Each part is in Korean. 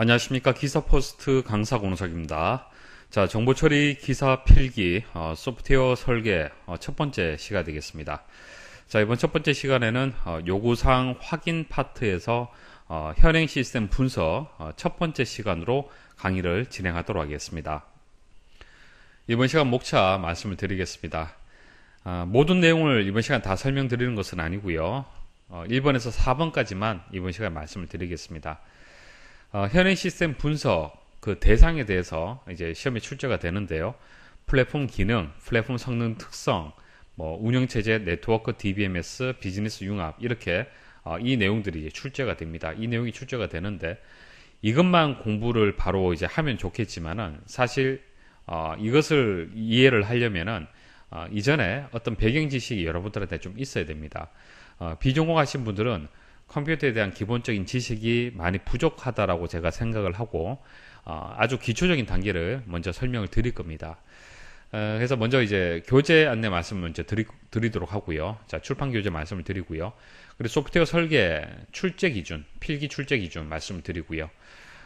안녕하십니까 기사포스트 강사 공석입니다. 자 정보 처리 기사 필기 어, 소프트웨어 설계 어, 첫 번째 시가 되겠습니다. 자 이번 첫 번째 시간에는 어, 요구사항 확인 파트에서 어, 현행 시스템 분석 어, 첫 번째 시간으로 강의를 진행하도록 하겠습니다. 이번 시간 목차 말씀을 드리겠습니다. 아, 모든 내용을 이번 시간 다 설명드리는 것은 아니고요. 1번에서 어, 4번까지만 이번 시간 에 말씀을 드리겠습니다. 어, 현행 시스템 분석 그 대상에 대해서 이제 시험에 출제가 되는데요. 플랫폼 기능, 플랫폼 성능 특성, 뭐 운영체제, 네트워크, DBMS, 비즈니스 융합 이렇게 어, 이 내용들이 이제 출제가 됩니다. 이 내용이 출제가 되는데 이것만 공부를 바로 이제 하면 좋겠지만은 사실 어, 이것을 이해를 하려면은 어, 이전에 어떤 배경 지식이 여러분들한테 좀 있어야 됩니다. 어, 비전공하신 분들은 컴퓨터에 대한 기본적인 지식이 많이 부족하다라고 제가 생각을 하고 어, 아주 기초적인 단계를 먼저 설명을 드릴 겁니다. 어, 그래서 먼저 이제 교재 안내 말씀을 먼저 드리, 도록 하고요. 자, 출판 교재 말씀을 드리고요. 그리고 소프트웨어 설계 출제 기준, 필기 출제 기준 말씀을 드리고요.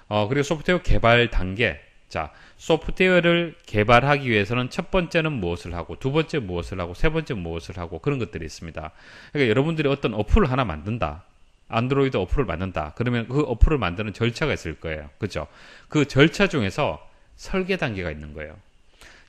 어, 그리고 소프트웨어 개발 단계. 자, 소프트웨어를 개발하기 위해서는 첫 번째는 무엇을 하고, 두 번째 무엇을 하고, 세 번째 무엇을 하고, 그런 것들이 있습니다. 그러니까 여러분들이 어떤 어플을 하나 만든다. 안드로이드 어플을 만든다. 그러면 그 어플을 만드는 절차가 있을 거예요. 그죠? 그 절차 중에서 설계 단계가 있는 거예요.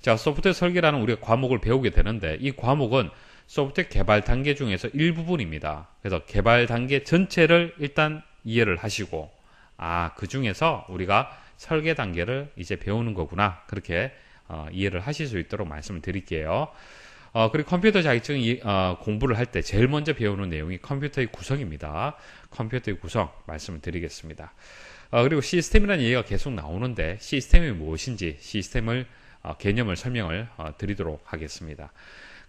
자, 소프트웨어 설계라는 우리가 과목을 배우게 되는데 이 과목은 소프트웨어 개발 단계 중에서 일부분입니다. 그래서 개발 단계 전체를 일단 이해를 하시고 아, 그 중에서 우리가 설계 단계를 이제 배우는 거구나. 그렇게 어, 이해를 하실 수 있도록 말씀을 드릴게요. 어, 그리고 컴퓨터 자격증 어, 공부를 할 때 제일 먼저 배우는 내용이 컴퓨터의 구성입니다. 컴퓨터의 구성 말씀을 드리겠습니다. 어, 그리고 시스템이라는 얘기가 계속 나오는데 시스템이 무엇인지 시스템을 어, 개념을 설명을 어, 드리도록 하겠습니다.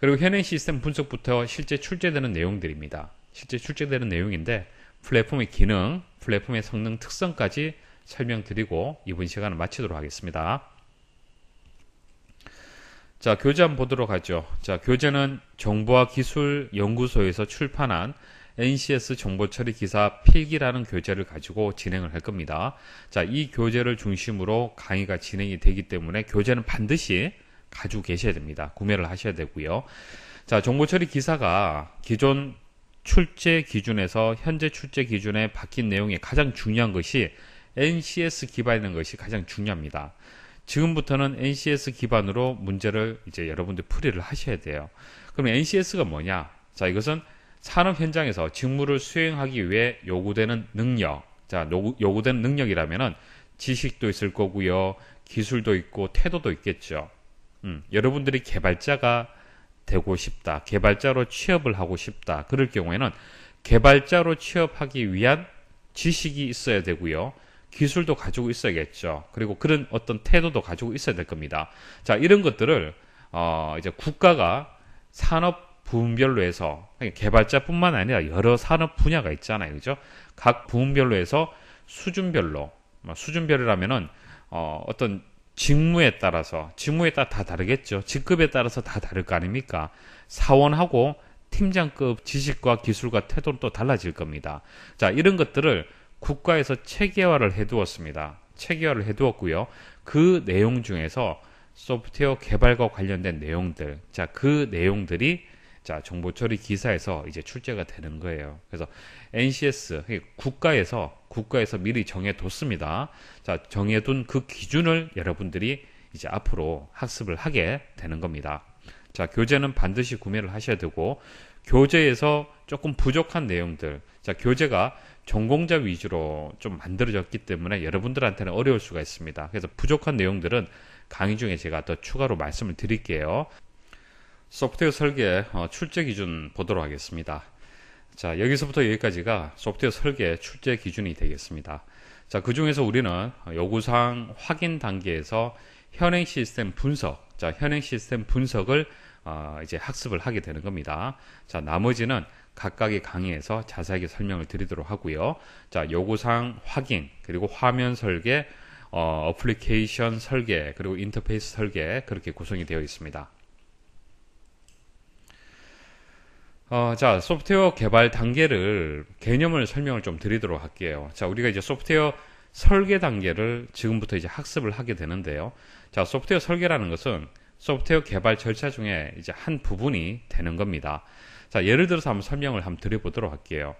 그리고 현행 시스템 분석부터 실제 출제되는 내용들입니다. 실제 출제되는 내용인데 플랫폼의 기능, 플랫폼의 성능 특성까지 설명드리고 이번 시간을 마치도록 하겠습니다. 자, 교재 한번 보도록 하죠. 자, 교재는 정보와 기술 연구소에서 출판한 NCS 정보처리 기사 필기라는 교재를 가지고 진행을 할 겁니다. 자, 이 교재를 중심으로 강의가 진행이 되기 때문에 교재는 반드시 가지고 계셔야 됩니다. 구매를 하셔야 되고요. 자, 정보처리 기사가 기존 출제 기준에서 현재 출제 기준에 바뀐 내용의 가장 중요한 것이 NCS 기반인 것이 가장 중요합니다. 지금부터는 NCS 기반으로 문제를 이제 여러분들 풀이를 하셔야 돼요. 그럼 NCS가 뭐냐? 자, 이것은 산업 현장에서 직무를 수행하기 위해 요구되는 능력. 자, 요구, 되는 능력이라면은 지식도 있을 거고요. 기술도 있고 태도도 있겠죠. 음, 여러분들이 개발자가 되고 싶다. 개발자로 취업을 하고 싶다. 그럴 경우에는 개발자로 취업하기 위한 지식이 있어야 되고요. 기술도 가지고 있어야겠죠. 그리고 그런 어떤 태도도 가지고 있어야 될 겁니다. 자, 이런 것들을 어, 이제 국가가 산업 부문별로 해서 그러니까 개발자뿐만 아니라 여러 산업 분야가 있잖아요, 그죠? 각 부문별로 해서 수준별로 뭐 수준별이라면은 어, 어떤 직무에 따라서 직무에 따라 다 다르겠죠. 직급에 따라서 다 다를 거 아닙니까? 사원하고 팀장급 지식과 기술과 태도는 또 달라질 겁니다. 자, 이런 것들을 국가에서 체계화를 해두었습니다. 체계화를 해두었고요. 그 내용 중에서 소프트웨어 개발과 관련된 내용들, 자, 그 내용들이 자, 정보 처리 기사에서 이제 출제가 되는 거예요. 그래서 NCS, 그러니까 국가에서, 국가에서 미리 정해뒀습니다. 자, 정해둔 그 기준을 여러분들이 이제 앞으로 학습을 하게 되는 겁니다. 자, 교재는 반드시 구매를 하셔야 되고, 교재에서 조금 부족한 내용들, 자, 교재가 전공자 위주로 좀 만들어졌기 때문에 여러분들한테는 어려울 수가 있습니다. 그래서 부족한 내용들은 강의 중에 제가 더 추가로 말씀을 드릴게요. 소프트웨어 설계 어, 출제 기준 보도록 하겠습니다. 자, 여기서부터 여기까지가 소프트웨어 설계 출제 기준이 되겠습니다. 자, 그 중에서 우리는 요구사항 확인 단계에서 현행 시스템 분석, 자, 현행 시스템 분석을 어, 이제 학습을 하게 되는 겁니다. 자, 나머지는 각각의 강의에서 자세하게 설명을 드리도록 하고요. 자, 요구사항 확인, 그리고 화면 설계, 어, 어플리케이션 설계, 그리고 인터페이스 설계 그렇게 구성이 되어 있습니다. 어, 자, 소프트웨어 개발 단계를 개념을 설명을 좀 드리도록 할게요. 자, 우리가 이제 소프트웨어 설계 단계를 지금부터 이제 학습을 하게 되는데요. 자, 소프트웨어 설계라는 것은 소프트웨어 개발 절차 중에 이제 한 부분이 되는 겁니다. 자, 예를 들어서 한번 설명을 한번 드려보도록 할게요.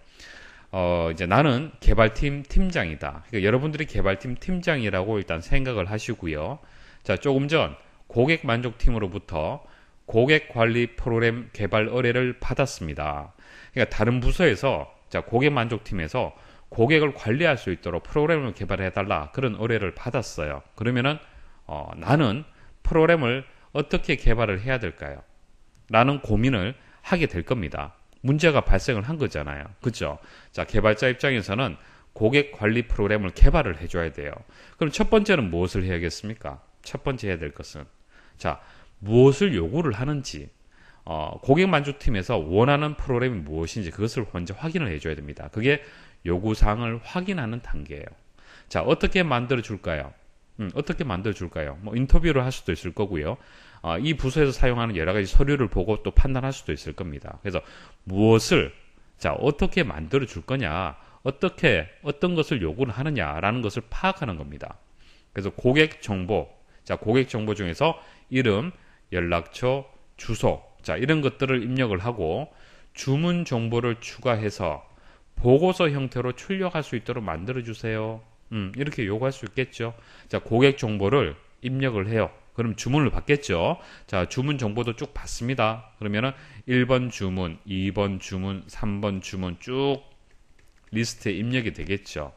어, 이제 나는 개발팀 팀장이다. 그러니까 여러분들이 개발팀 팀장이라고 일단 생각을 하시고요. 자, 조금 전 고객 만족팀으로부터 고객 관리 프로그램 개발 의뢰를 받았습니다. 그러니까 다른 부서에서 자, 고객 만족팀에서 고객을 관리할 수 있도록 프로그램을 개발해 달라 그런 의뢰를 받았어요. 그러면은 어, 나는 프로그램을 어떻게 개발을 해야 될까요? 라는 고민을 하게 될 겁니다. 문제가 발생을 한 거잖아요. 그죠? 자, 개발자 입장에서는 고객 관리 프로그램을 개발을 해줘야 돼요. 그럼 첫 번째는 무엇을 해야겠습니까? 첫 번째 해야 될 것은, 자, 무엇을 요구를 하는지, 어, 고객 만족팀에서 원하는 프로그램이 무엇인지 그것을 먼저 확인을 해줘야 됩니다. 그게 요구사항을 확인하는 단계예요. 자, 어떻게 만들어줄까요? 음, 어떻게 만들어줄까요? 뭐, 인터뷰를 할 수도 있을 거고요. 어, 이 부서에서 사용하는 여러 가지 서류를 보고 또 판단할 수도 있을 겁니다. 그래서 무엇을 자 어떻게 만들어 줄 거냐, 어떻게 어떤 것을 요구를 하느냐라는 것을 파악하는 겁니다. 그래서 고객 정보, 자 고객 정보 중에서 이름, 연락처, 주소, 자 이런 것들을 입력을 하고 주문 정보를 추가해서 보고서 형태로 출력할 수 있도록 만들어 주세요. 음, 이렇게 요구할 수 있겠죠. 자 고객 정보를 입력을 해요. 그럼 주문을 받겠죠. 자, 주문 정보도 쭉 받습니다. 그러면은 1번 주문, 2번 주문, 3번 주문 쭉 리스트에 입력이 되겠죠.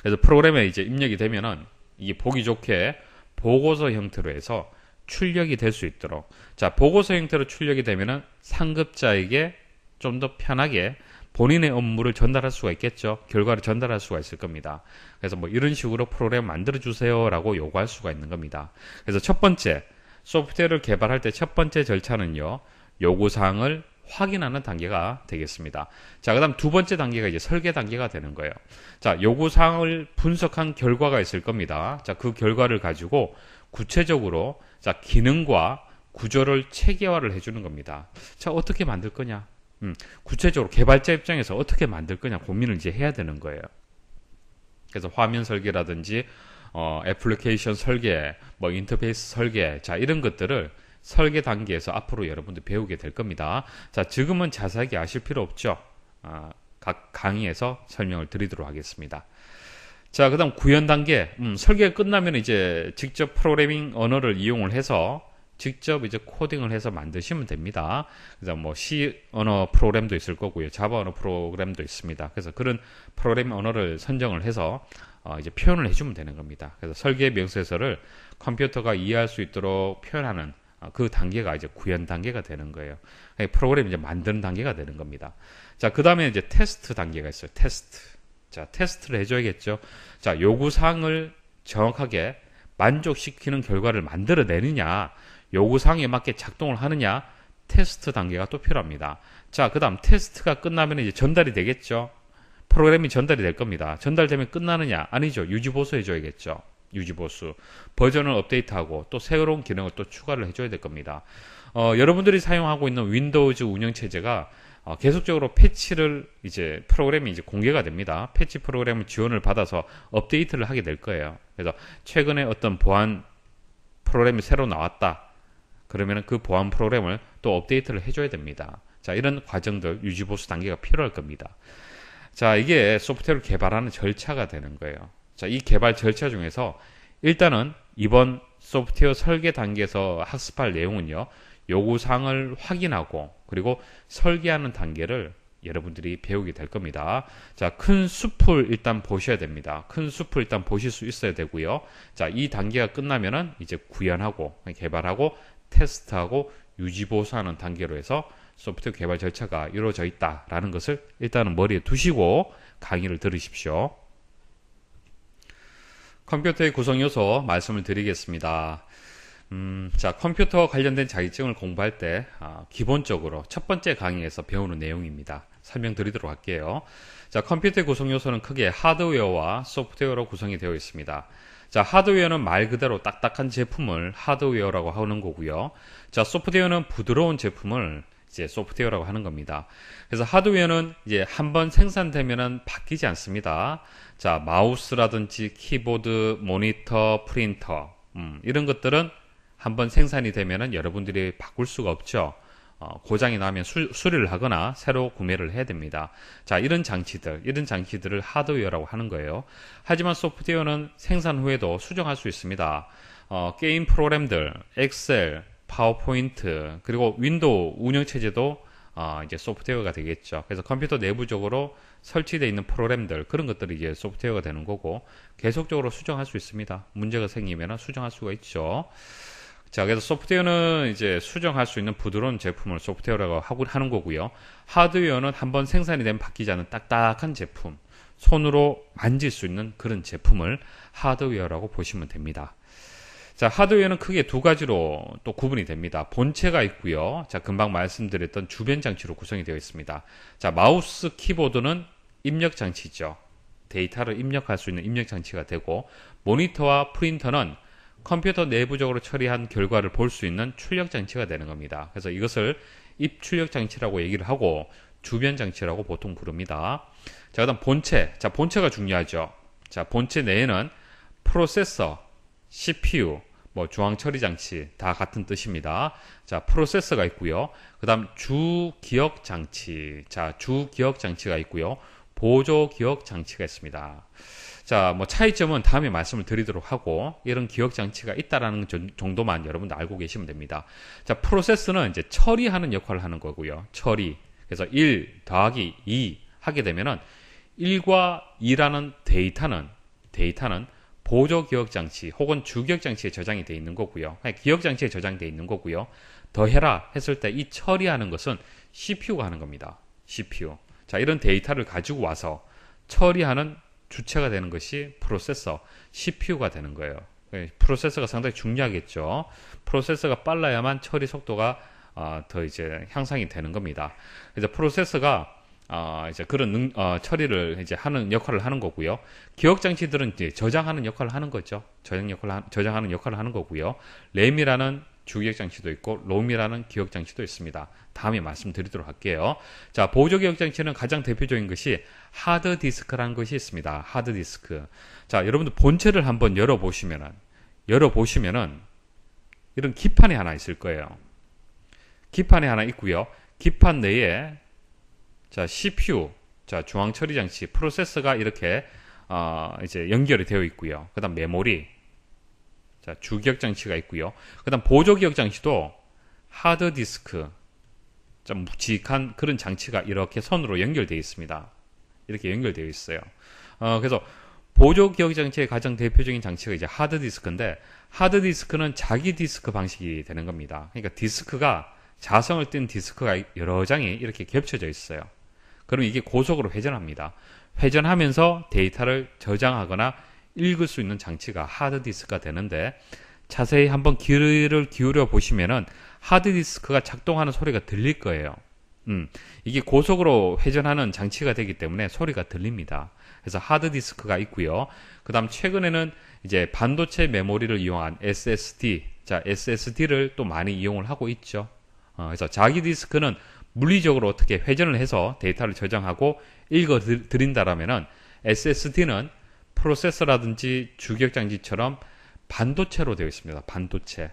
그래서 프로그램에 이제 입력이 되면은 이게 보기 좋게 보고서 형태로 해서 출력이 될 수 있도록 자 보고서 형태로 출력이 되면은 상급자에게 좀 더 편하게 본인의 업무를 전달할 수가 있겠죠. 결과를 전달할 수가 있을 겁니다. 그래서 뭐 이런 식으로 프로그램 만들어 주세요라고 요구할 수가 있는 겁니다. 그래서 첫 번째 소프트웨어를 개발할 때 첫 번째 절차는요. 요구 사항을 확인하는 단계가 되겠습니다. 자, 그다음 두 번째 단계가 이제 설계 단계가 되는 거예요. 자, 요구 사항을 분석한 결과가 있을 겁니다. 자, 그 결과를 가지고 구체적으로 자, 기능과 구조를 체계화를 해 주는 겁니다. 자, 어떻게 만들 거냐? 음, 구체적으로 개발자 입장에서 어떻게 만들 거냐 고민을 이제 해야 되는 거예요. 그래서 화면 설계라든지 어, 애플리케이션 설계, 뭐 인터페이스 설계, 자 이런 것들을 설계 단계에서 앞으로 여러분들 배우게 될 겁니다. 자 지금은 자세하게 아실 필요 없죠. 아, 각 강의에서 설명을 드리도록 하겠습니다. 자, 그 다음 구현 단계. 음, 설계가 끝나면 이제 직접 프로그래밍 언어를 이용을 해서 직접 이제 코딩을 해서 만드시면 됩니다. 그래서 뭐 C 언어 프로그램도 있을 거고요. 자바 언어 프로그램도 있습니다. 그래서 그런 프로그램 언어를 선정을 해서 어 이제 표현을 해주면 되는 겁니다. 그래서 설계 명세서를 컴퓨터가 이해할 수 있도록 표현하는 어, 그 단계가 이제 구현 단계가 되는 거예요. 프로그램 이제 만드는 단계가 되는 겁니다. 자, 그 다음에 이제 테스트 단계가 있어요. 테스트. 자, 테스트를 해줘야겠죠. 자, 요구사항을 정확하게 만족시키는 결과를 만들어내느냐. 요구사항에 맞게 작동을 하느냐 테스트 단계가 또 필요합니다. 자, 그 다음 테스트가 끝나면 이제 전달이 되겠죠. 프로그램이 전달이 될 겁니다. 전달되면 끝나느냐? 아니죠. 유지보수 해줘야겠죠. 유지보수. 버전을 업데이트하고 또 새로운 기능을 또 추가를 해줘야 될 겁니다. 어, 여러분들이 사용하고 있는 윈도우즈 운영체제가 어, 계속적으로 패치를 이제 프로그램이 이제 공개가 됩니다. 패치 프로그램 지원을 받아서 업데이트를 하게 될 거예요. 그래서 최근에 어떤 보안 프로그램이 새로 나왔다. 그러면 그 보안 프로그램을 또 업데이트를 해줘야 됩니다. 자, 이런 과정들 유지보수 단계가 필요할 겁니다. 자, 이게 소프트웨어를 개발하는 절차가 되는 거예요. 자, 이 개발 절차 중에서 일단은 이번 소프트웨어 설계 단계에서 학습할 내용은요, 요구사항을 확인하고, 그리고 설계하는 단계를 여러분들이 배우게 될 겁니다. 자, 큰 숲을 일단 보셔야 됩니다. 큰 숲을 일단 보실 수 있어야 되고요. 자, 이 단계가 끝나면은 이제 구현하고, 개발하고, 테스트하고 유지 보수하는 단계로 해서 소프트웨어 개발 절차가 이루어져 있다라는 것을 일단은 머리에 두시고 강의를 들으십시오. 컴퓨터의 구성 요소 말씀을 드리겠습니다. 음, 자, 컴퓨터와 관련된 자격증을 공부할 때 아, 기본적으로 첫 번째 강의에서 배우는 내용입니다. 설명드리도록 할게요. 자, 컴퓨터의 구성 요소는 크게 하드웨어와 소프트웨어로 구성이 되어 있습니다. 자, 하드웨어는 말 그대로 딱딱한 제품을 하드웨어라고 하는 거고요. 자, 소프트웨어는 부드러운 제품을 이제 소프트웨어라고 하는 겁니다. 그래서 하드웨어는 이제 한번 생산되면은 바뀌지 않습니다. 자, 마우스라든지 키보드, 모니터, 프린터, 음, 이런 것들은 한번 생산이 되면은 여러분들이 바꿀 수가 없죠. 어, 고장이 나면 수, 수리를 하거나 새로 구매를 해야 됩니다. 자, 이런 장치들, 이런 장치들을 하드웨어라고 하는 거예요. 하지만 소프트웨어는 생산 후에도 수정할 수 있습니다. 어, 게임 프로그램들, 엑셀, 파워포인트, 그리고 윈도우 운영체제도 어, 이제 소프트웨어가 되겠죠. 그래서 컴퓨터 내부적으로 설치되어 있는 프로그램들 그런 것들이 이제 소프트웨어가 되는 거고 계속적으로 수정할 수 있습니다. 문제가 생기면 수정할 수가 있죠. 자, 그래서 소프트웨어는 이제 수정할 수 있는 부드러운 제품을 소프트웨어라고 하고 하는 거고요. 하드웨어는 한번 생산이 되면 바뀌지 않는 딱딱한 제품, 손으로 만질 수 있는 그런 제품을 하드웨어라고 보시면 됩니다. 자, 하드웨어는 크게 두 가지로 또 구분이 됩니다. 본체가 있고요. 자, 금방 말씀드렸던 주변 장치로 구성이 되어 있습니다. 자, 마우스 키보드는 입력 장치죠. 데이터를 입력할 수 있는 입력 장치가 되고 모니터와 프린터는 컴퓨터 내부적으로 처리한 결과를 볼 수 있는 출력 장치가 되는 겁니다. 그래서 이것을 입출력 장치라고 얘기를 하고 주변 장치라고 보통 부릅니다. 자, 그다음 본체. 자, 본체가 중요하죠. 자, 본체 내에는 프로세서, CPU, 뭐 중앙 처리 장치 다 같은 뜻입니다. 자, 프로세서가 있고요. 그다음 주 기억 장치. 자, 주 기억 장치가 있고요. 보조 기억 장치가 있습니다. 자, 뭐 차이점은 다음에 말씀을 드리도록 하고 이런 기억 장치가 있다라는 정도만 여러분들 알고 계시면 됩니다. 자, 프로세스는 이제 처리하는 역할을 하는 거고요. 처리. 그래서 1 더하기 2 하게 되면은 1과 2라는 데이터는 데이터는 보조 기억 장치 혹은 주기억 장치에 저장이 되어 있는 거고요. 기억 장치에 저장되어 있는 거고요. 더해라 했을 때 이 처리하는 것은 CPU가 하는 겁니다. CPU. 자, 이런 데이터를 가지고 와서 처리하는 주체가 되는 것이 프로세서, CPU가 되는 거예요. 예, 프로세서가 상당히 중요하겠죠. 프로세서가 빨라야만 처리 속도가 어, 더 이제 향상이 되는 겁니다. 이제 프로세서가 어, 이제 그런 능, 어, 처리를 이제 하는 역할을 하는 거고요. 기억 장치들은 이제 저장하는 역할을 하는 거죠. 저장 역할 저장하는 역할을 하는 거고요. 램이라는 주기억 장치도 있고 롬이라는 기억 장치도 있습니다. 다음에 말씀드리도록 할게요. 자, 보조 기억 장치는 가장 대표적인 것이 하드 디스크라는 것이 있습니다. 하드 디스크. 자, 여러분들 본체를 한번 열어 보시면은 열어 보시면은 이런 기판이 하나 있을 거예요. 기판이 하나 있고요. 기판 내에 자, CPU 자, 중앙 처리 장치 프로세서가 이렇게 어, 이제 연결이 되어 있고요. 그다음 메모리 자, 주기억 장치가 있고요. 그다음 보조 기억 장치도 하드 디스크 좀 묵직한 그런 장치가 이렇게 선으로 연결되어 있습니다. 이렇게 연결되어 있어요. 어, 그래서 보조 기억 장치의 가장 대표적인 장치가 이제 하드 디스크인데 하드 디스크는 자기 디스크 방식이 되는 겁니다. 그러니까 디스크가 자성을 띈 디스크가 여러 장이 이렇게 겹쳐져 있어요. 그럼 이게 고속으로 회전합니다. 회전하면서 데이터를 저장하거나 읽을 수 있는 장치가 하드디스크가 되는데 자세히 한번 귀를 기울여 보시면은 하드디스크가 작동하는 소리가 들릴 거예요. 음, 이게 고속으로 회전하는 장치가 되기 때문에 소리가 들립니다. 그래서 하드디스크가 있고요. 그 다음 최근에는 이제 반도체 메모리를 이용한 SSD, 자 SSD를 또 많이 이용을 하고 있죠. 어, 그래서 자기 디스크는 물리적으로 어떻게 회전을 해서 데이터를 저장하고 읽어 드린다라면은 SSD는 프로세서라든지 주격장지처럼 반도체로 되어 있습니다. 반도체.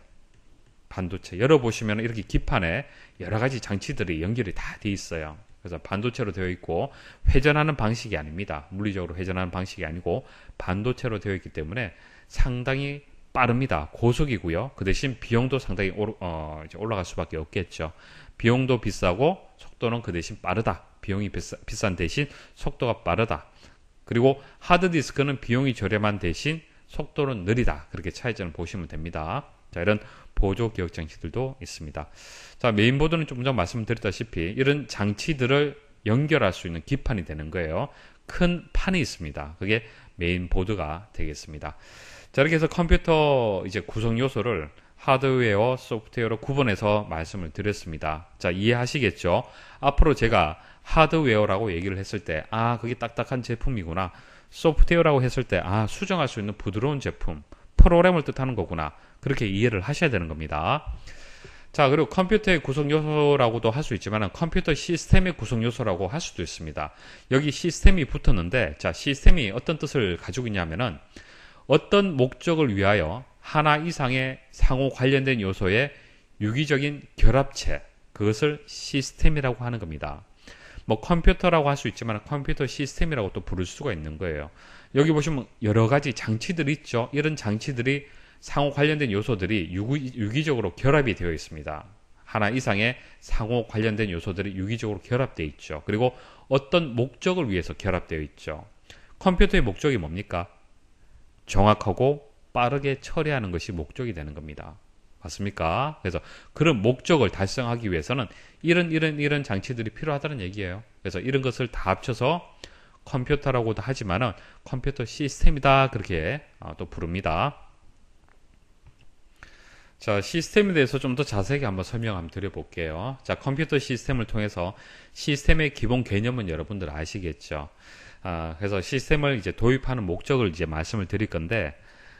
반도체. 열어보시면 이렇게 기판에 여러 가지 장치들이 연결이 다 되어 있어요. 그래서 반도체로 되어 있고 회전하는 방식이 아닙니다. 물리적으로 회전하는 방식이 아니고 반도체로 되어 있기 때문에 상당히 빠릅니다. 고속이고요. 그 대신 비용도 상당히 오르, 어, 올라갈 수밖에 없겠죠. 비용도 비싸고 속도는 그 대신 빠르다. 비용이 비싸, 비싼 대신 속도가 빠르다. 그리고 하드디스크는 비용이 저렴한 대신 속도는 느리다. 그렇게 차이점을 보시면 됩니다. 자, 이런 보조 기억 장치들도 있습니다. 자, 메인보드는 조금 전 말씀드렸다시피 이런 장치들을 연결할 수 있는 기판이 되는 거예요. 큰 판이 있습니다. 그게 메인보드가 되겠습니다. 자, 이렇게 해서 컴퓨터 이제 구성 요소를 하드웨어, 소프트웨어로 구분해서 말씀을 드렸습니다. 자, 이해하시겠죠? 앞으로 제가 하드웨어라고 얘기를 했을 때, 아, 그게 딱딱한 제품이구나. 소프트웨어라고 했을 때, 아, 수정할 수 있는 부드러운 제품, 프로그램을 뜻하는 거구나. 그렇게 이해를 하셔야 되는 겁니다. 자, 그리고 컴퓨터의 구성 요소라고도 할 수 있지만 컴퓨터 시스템의 구성 요소라고 할 수도 있습니다. 여기 시스템이 붙었는데 자, 시스템이 어떤 뜻을 가지고 있냐면은 어떤 목적을 위하여 하나 이상의 상호 관련된 요소의 유기적인 결합체, 그것을 시스템이라고 하는 겁니다. 뭐 컴퓨터라고 할 수 있지만 컴퓨터 시스템이라고 또 부를 수가 있는 거예요. 여기 보시면 여러 가지 장치들이 있죠. 이런 장치들이 상호 관련된 요소들이 유기, 적으로 결합이 되어 있습니다. 하나 이상의 상호 관련된 요소들이 유기적으로 결합되어 있죠. 그리고 어떤 목적을 위해서 결합되어 있죠. 컴퓨터의 목적이 뭡니까? 정확하고 빠르게 처리하는 것이 목적이 되는 겁니다. 맞습니까? 그래서 그런 목적을 달성하기 위해서는 이런 이런 이런 장치들이 필요하다는 얘기예요. 그래서 이런 것을 다 합쳐서 컴퓨터라고도 하지만은 컴퓨터 시스템이다 그렇게 어, 또 부릅니다. 자, 시스템에 대해서 좀 더 자세하게 한번 설명 한번 드려볼게요. 자, 컴퓨터 시스템을 통해서 시스템의 기본 개념은 여러분들 아시겠죠. 아, 그래서 시스템을 이제 도입하는 목적을 이제 말씀을 드릴 건데,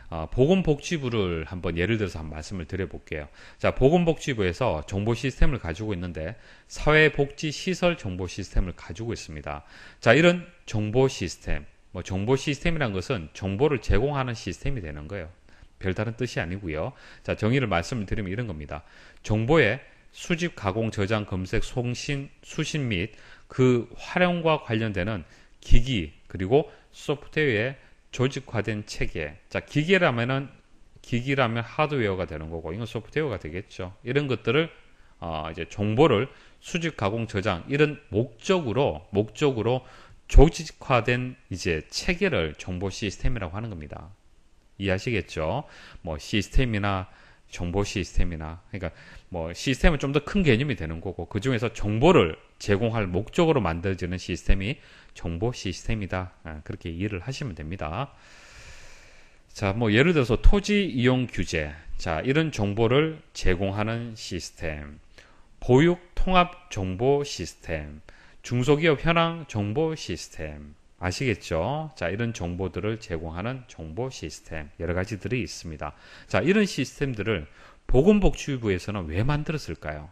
어, 보건복지부를 한번 예를 들어서 한번 말씀을 드려볼게요. 자, 보건복지부에서 정보 시스템을 가지고 있는데 사회복지시설 정보 시스템을 가지고 있습니다. 자, 이런 정보 시스템, 뭐 정보 시스템이란 것은 정보를 제공하는 시스템이 되는 거예요. 별다른 뜻이 아니고요. 자, 정의를 말씀을 드리면 이런 겁니다. 정보의 수집, 가공, 저장, 검색, 송신, 수신 및 그 활용과 관련되는 기기 그리고 소프트웨어의 조직화된 체계. 자, 기계라면은 기기라면 하드웨어가 되는 거고 이건 소프트웨어가 되겠죠. 이런 것들을 어, 이제 정보를 수집, 가공, 저장 이런 목적으로 목적으로 조직화된 이제 체계를 정보 시스템이라고 하는 겁니다. 이해하시겠죠? 뭐 시스템이나 정보 시스템이나 그러니까 뭐 시스템은 좀 더 큰 개념이 되는 거고 그 중에서 정보를 제공할 목적으로 만들어지는 시스템이 정보 시스템이다. 아, 그렇게 이해를 하시면 됩니다. 자, 뭐 예를 들어서 토지 이용 규제. 자, 이런 정보를 제공하는 시스템. 보육 통합 정보 시스템. 중소기업 현황 정보 시스템. 아시겠죠? 자, 이런 정보들을 제공하는 정보 시스템. 여러 가지들이 있습니다. 자, 이런 시스템들을 보건복지부에서는 왜 만들었을까요?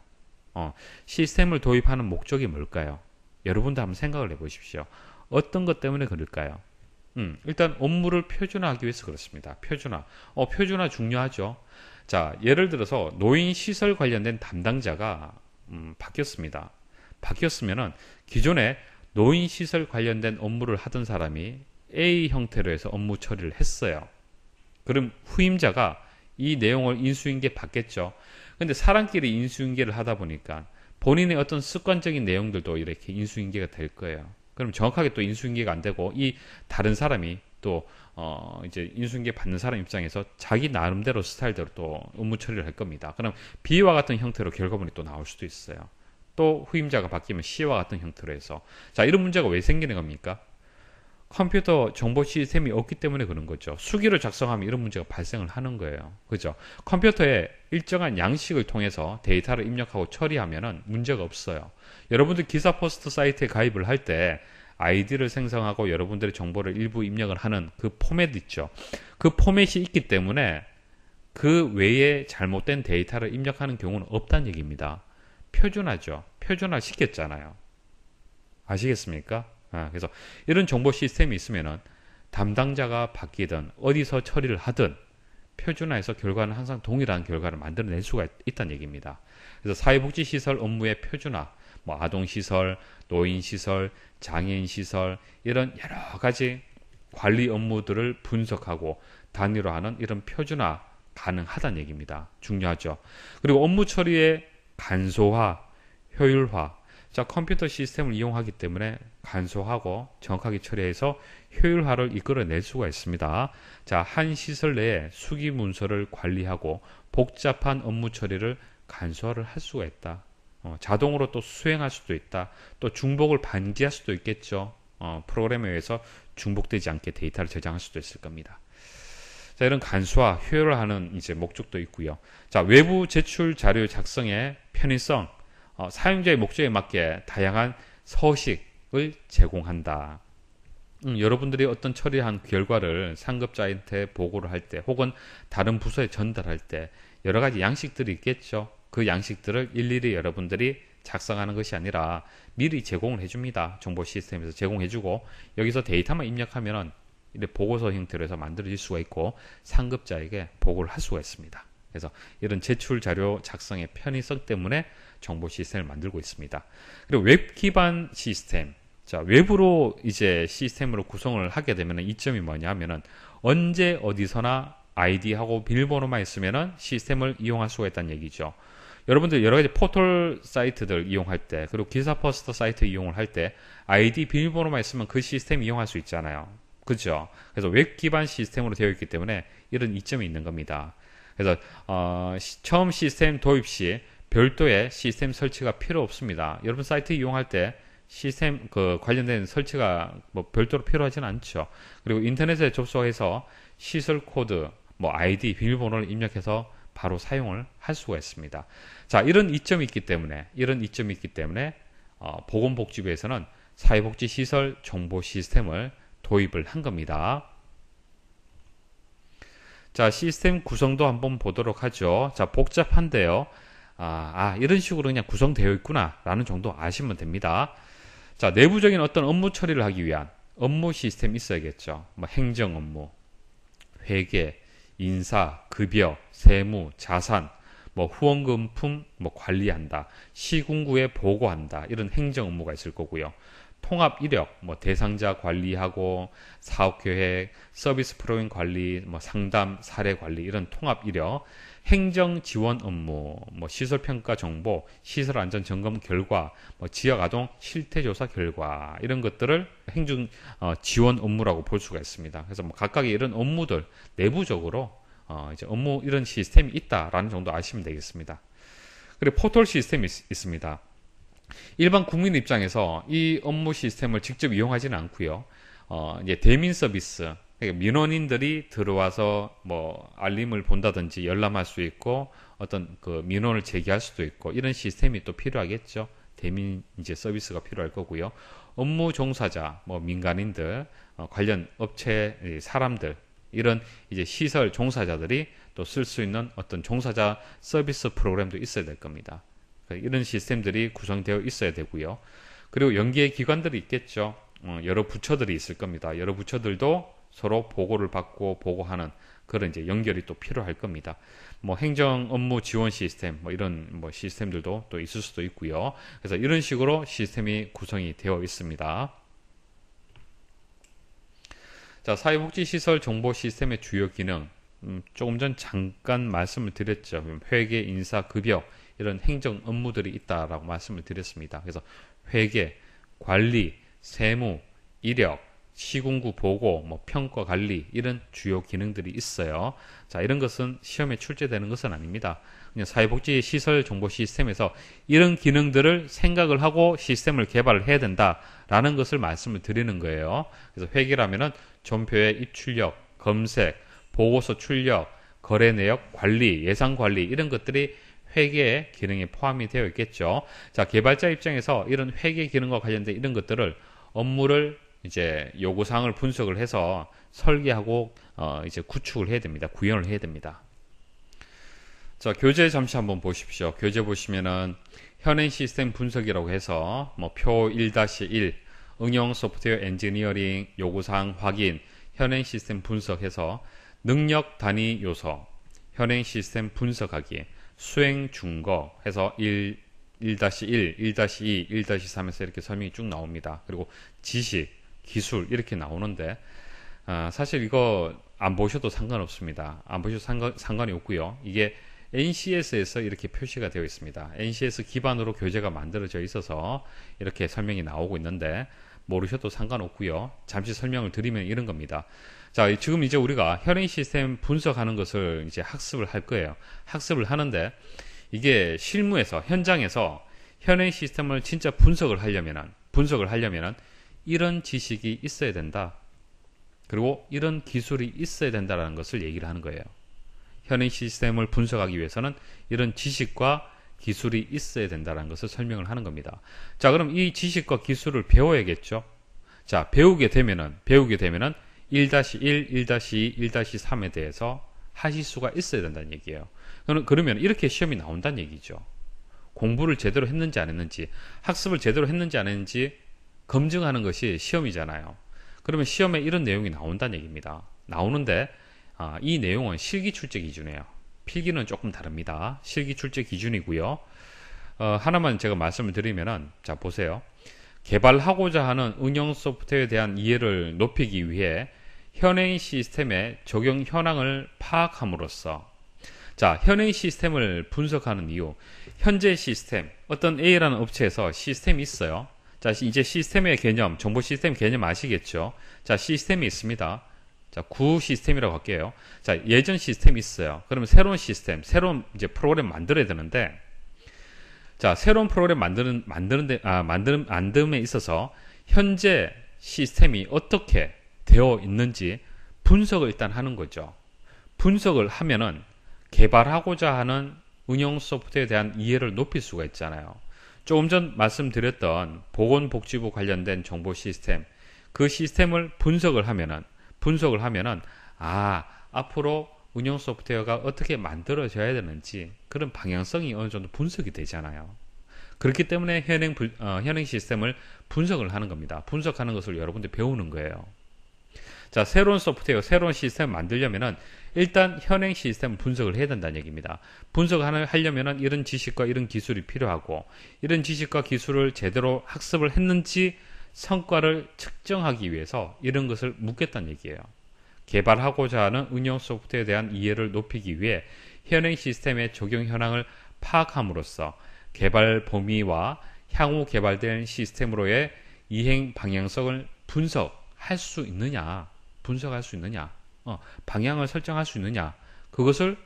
어, 시스템을 도입하는 목적이 뭘까요? 여러분도 한번 생각을 해보십시오. 어떤 것 때문에 그럴까요? 음, 일단 업무를 표준화하기 위해서 그렇습니다. 표준화. 어, 표준화 중요하죠. 자, 예를 들어서 노인 시설 관련된 담당자가 음, 바뀌었습니다. 바뀌었으면은 기존에 노인 시설 관련된 업무를 하던 사람이 A 형태로 해서 업무 처리를 했어요. 그럼 후임자가 이 내용을 인수인계 받겠죠. 근데 사람끼리 인수인계를 하다 보니까 본인의 어떤 습관적인 내용들도 이렇게 인수인계가 될 거예요. 그럼 정확하게 또 인수인계가 안 되고 이 다른 사람이 또 어, 이제 인수인계 받는 사람 입장에서 자기 나름대로 스타일대로 또 업무 처리를 할 겁니다. 그럼 B와 같은 형태로 결과물이 또 나올 수도 있어요. 또 후임자가 바뀌면 C와 같은 형태로 해서 자 이런 문제가 왜 생기는 겁니까? 컴퓨터 정보 시스템이 없기 때문에 그런 거죠. 수기로 작성하면 이런 문제가 발생을 하는 거예요. 그죠? 컴퓨터에 일정한 양식을 통해서 데이터를 입력하고 처리하면 문제가 없어요. 여러분들 기사 포스트 사이트에 가입을 할 때 아이디를 생성하고 여러분들의 정보를 일부 입력을 하는 그 포맷 있죠. 그 포맷이 있기 때문에 그 외에 잘못된 데이터를 입력하는 경우는 없다는 얘기입니다. 표준화죠. 표준화 시켰잖아요. 아시겠습니까? 아, 그래서 이런 정보 시스템이 있으면은 담당자가 바뀌든 어디서 처리를 하든 표준화해서 결과는 항상 동일한 결과를 만들어낼 수가 있다는 얘기입니다. 그래서 사회복지시설 업무의 표준화, 뭐 아동시설, 노인시설, 장애인시설, 이런 여러 가지 관리 업무들을 분석하고 단위로하는 이런 표준화 가능하다는 얘기입니다. 중요하죠. 그리고 업무 처리의 간소화, 효율화, 자, 컴퓨터 시스템을 이용하기 때문에 간소하고 정확하게 처리해서 효율화를 이끌어낼 수가 있습니다. 자, 한 시설 내에 수기 문서를 관리하고 복잡한 업무 처리를 간소화를 할 수가 있다. 어, 자동으로 또 수행할 수도 있다. 또 중복을 반지할 수도 있겠죠. 어, 프로그램에 의해서 중복되지 않게 데이터를 저장할 수도 있을 겁니다. 자, 이런 간소화, 효율화하는 이제 목적도 있고요. 자, 외부 제출 자료 작성의 편의성, 어, 사용자의 목적에 맞게 다양한 서식을 제공한다. 음, 여러분들이 어떤 처리한 결과를 상급자한테 보고를 할 때 혹은 다른 부서에 전달할 때 여러 가지 양식들이 있겠죠. 그 양식들을 일일이 여러분들이 작성하는 것이 아니라 미리 제공을 해줍니다. 정보 시스템에서 제공해주고 여기서 데이터만 입력하면 이렇 보고서 형태로 해서 만들어질 수가 있고 상급자에게 보고를 할 수가 있습니다. 그래서 이런 제출 자료 작성의 편의성 때문에 정보 시스템을 만들고 있습니다. 그리고 웹 기반 시스템. 자, 외부로 이제 시스템으로 구성을 하게 되면 이점이 뭐냐면은 언제 어디서나 아이디하고 비밀번호만 있으면은 시스템을 이용할 수가 있다는 얘기죠. 여러분들 여러 가지 포털 사이트들 이용할 때 그리고 기사 포스터 사이트 이용을 할 때 아이디 비밀번호만 있으면 그 시스템 이용할 수 있잖아요. 그죠? 그래서 웹 기반 시스템으로 되어 있기 때문에 이런 이점이 있는 겁니다. 그래서 어, 시, 처음 시스템 도입 시 별도의 시스템 설치가 필요 없습니다. 여러분 사이트 이용할 때 시스템 그 관련된 설치가 뭐 별도로 필요하진 않죠. 그리고 인터넷에 접속해서 시설 코드, 뭐 아이디, 비밀번호를 입력해서 바로 사용을 할 수가 있습니다. 자, 이런 이점이 있기 때문에 이런 이점이 있기 때문에 어, 보건복지부에서는 사회복지시설 정보 시스템을 도입을 한 겁니다. 자, 시스템 구성도 한번 보도록 하죠. 자, 복잡한데요. 아, 아 이런 식으로 그냥 구성되어 있구나라는 정도 아시면 됩니다. 자, 내부적인 어떤 업무 처리를 하기 위한 업무 시스템이 있어야겠죠. 뭐 행정 업무, 회계, 인사, 급여, 세무, 자산, 뭐 후원금품 뭐 관리한다, 시군구에 보고한다 이런 행정 업무가 있을 거고요. 통합 이력, 뭐 대상자 관리하고 사업 계획, 서비스 프로그램 관리, 뭐 상담 사례 관리 이런 통합 이력, 행정 지원 업무, 뭐 시설 평가 정보, 시설 안전 점검 결과, 뭐 지역 아동 실태 조사 결과 이런 것들을 행정 어, 지원 업무라고 볼 수가 있습니다. 그래서 뭐 각각의 이런 업무들 내부적으로 어, 이제 업무 이런 시스템이 있다라는 정도 아시면 되겠습니다. 그리고 포털 시스템이 있, 있습니다. 일반 국민 입장에서 이 업무 시스템을 직접 이용하지는 않고요. 어, 이제 대민 서비스, 그러니까 민원인들이 들어와서 뭐 알림을 본다든지 열람할 수 있고 어떤 그 민원을 제기할 수도 있고 이런 시스템이 또 필요하겠죠. 대민 이제 서비스가 필요할 거고요. 업무 종사자, 뭐 민간인들, 어, 관련 업체 사람들 이런 이제 시설 종사자들이 또 쓸 수 있는 어떤 종사자 서비스 프로그램도 있어야 될 겁니다. 그러니까 이런 시스템들이 구성되어 있어야 되고요. 그리고 연계 기관들이 있겠죠. 어, 여러 부처들이 있을 겁니다. 여러 부처들도 서로 보고를 받고 보고하는 그런 이제 연결이 또 필요할 겁니다. 뭐 행정 업무 지원 시스템 뭐 이런 뭐 시스템들도 또 있을 수도 있고요. 그래서 이런 식으로 시스템이 구성이 되어 있습니다. 자, 사회복지시설 정보 시스템의 주요 기능. 음, 조금 전 잠깐 말씀을 드렸죠. 회계, 인사, 급여, 이런 행정 업무들이 있다라고 말씀을 드렸습니다. 그래서 회계, 관리, 세무, 이력, 시군구 보고, 뭐 평가 관리 이런 주요 기능들이 있어요. 자, 이런 것은 시험에 출제되는 것은 아닙니다. 그냥 사회복지 시설 정보 시스템에서 이런 기능들을 생각을 하고 시스템을 개발을 해야 된다라는 것을 말씀을 드리는 거예요. 그래서 회계라면은 전표의 입출력, 검색, 보고서 출력, 거래 내역 관리, 예산 관리 이런 것들이 회계 기능에 포함이 되어 있겠죠. 자, 개발자 입장에서 이런 회계 기능과 관련된 이런 것들을 업무를 이제 요구 사항을 분석을 해서 설계하고 어 이제 구축을 해야 됩니다. 구현을 해야 됩니다. 자, 교재 잠시 한번 보십시오. 교재 보시면은 현행 시스템 분석이라고 해서 뭐표1-1 응용 소프트웨어 엔지니어링 요구 사항 확인 현행 시스템 분석해서 능력 단위 요소 현행 시스템 분석하기 수행 중거 해서 1 1-1, 1-2, 1-3에서 이렇게 설명이 쭉 나옵니다. 그리고 지식 기술 이렇게 나오는데 어, 사실 이거 안 보셔도 상관없습니다. 안 보셔도 상관, 상관이 없고요. 이게 NCS에서 이렇게 표시가 되어 있습니다. NCS 기반으로 교재가 만들어져 있어서 이렇게 설명이 나오고 있는데 모르셔도 상관없고요. 잠시 설명을 드리면 이런 겁니다. 자, 지금 이제 우리가 혈행 시스템 분석하는 것을 이제 학습을 할 거예요. 학습을 하는데 이게 실무에서 현장에서 혈행 시스템을 진짜 분석을 하려면은 분석을 하려면은 이런 지식이 있어야 된다. 그리고 이런 기술이 있어야 된다라는 것을 얘기를 하는 거예요. 현행 시스템을 분석하기 위해서는 이런 지식과 기술이 있어야 된다는 것을 설명을 하는 겁니다. 자, 그럼 이 지식과 기술을 배워야겠죠? 자, 배우게 되면은, 배우게 되면은 1-1, 1-2, 1-3에 대해서 하실 수가 있어야 된다는 얘기예요. 그럼, 그러면 이렇게 시험이 나온다는 얘기죠. 공부를 제대로 했는지 안 했는지, 학습을 제대로 했는지 안 했는지, 검증하는 것이 시험이잖아요. 그러면 시험에 이런 내용이 나온다는 얘기입니다. 나오는데 아, 이 내용은 실기 출제 기준이에요. 필기는 조금 다릅니다. 실기 출제 기준이고요. 어, 하나만 제가 말씀을 드리면은 자 보세요. 개발하고자 하는 응용 소프트웨어에 대한 이해를 높이기 위해 현행 시스템의 적용 현황을 파악함으로써 자 현행 시스템을 분석하는 이유 현재 시스템 어떤 A라는 업체에서 시스템이 있어요 자, 이제 시스템의 개념, 정보 시스템 개념 아시겠죠? 자, 시스템이 있습니다. 자, 구 시스템이라고 할게요. 자, 예전 시스템이 있어요. 그러면 새로운 시스템, 새로운 이제 프로그램 만들어야 되는데, 자, 새로운 프로그램 만드는, 만드는데, 아, 만드는, 만듦에 있어서 현재 시스템이 어떻게 되어 있는지 분석을 일단 하는 거죠. 분석을 하면은 개발하고자 하는 운영 소프트에 대한 이해를 높일 수가 있잖아요. 조금 전 말씀드렸던 보건복지부 관련된 정보 시스템 그 시스템을 분석을 하면은 분석을 하면은 아 앞으로 운영 소프트웨어가 어떻게 만들어져야 되는지 그런 방향성이 어느 정도 분석이 되잖아요. 그렇기 때문에 현행 어, 현행 시스템을 분석을 하는 겁니다. 분석하는 것을 여러분들 배우는 거예요. 자, 새로운 소프트웨어, 새로운 시스템 만들려면은 일단 현행 시스템 분석을 해야 된다는 얘기입니다. 분석을 하려면은 이런 지식과 이런 기술이 필요하고 이런 지식과 기술을 제대로 학습을 했는지 성과를 측정하기 위해서 이런 것을 묻겠다는 얘기예요. 개발하고자 하는 응용 소프트에 대한 이해를 높이기 위해 현행 시스템의 적용 현황을 파악함으로써 개발 범위와 향후 개발된 시스템으로의 이행 방향성을 분석할 수 있느냐 분석할 수 있느냐, 어, 방향을 설정할 수 있느냐, 그것을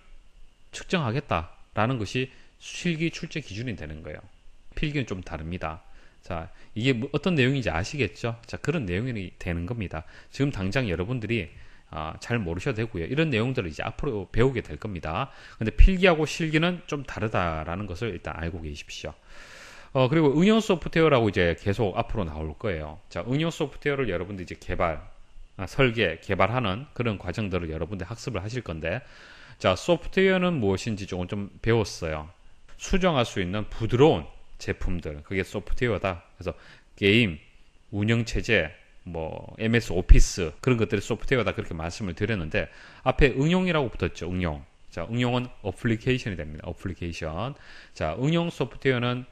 측정하겠다라는 것이 실기 출제 기준이 되는 거예요. 필기는 좀 다릅니다. 자, 이게 뭐 어떤 내용인지 아시겠죠? 자, 그런 내용이 되는 겁니다. 지금 당장 여러분들이 아, 잘 모르셔도 되고요. 이런 내용들을 이제 앞으로 배우게 될 겁니다. 근데 필기하고 실기는 좀 다르다라는 것을 일단 알고 계십시오. 어, 그리고 응용 소프트웨어라고 이제 계속 앞으로 나올 거예요. 자, 응용 소프트웨어를 여러분들이 이제 개발, 아, 설계, 개발하는 그런 과정들을 여러분들 학습을 하실 건데 자 소프트웨어는 무엇인지 조금 좀 배웠어요. 수정할 수 있는 부드러운 제품들 그게 소프트웨어다. 그래서 게임, 운영체제, 뭐 MS 오피스 그런 것들이 소프트웨어다 그렇게 말씀을 드렸는데 앞에 응용이라고 붙었죠. 응용. 자, 응용은 어플리케이션이 됩니다. 어플리케이션. 자, 응용 소프트웨어는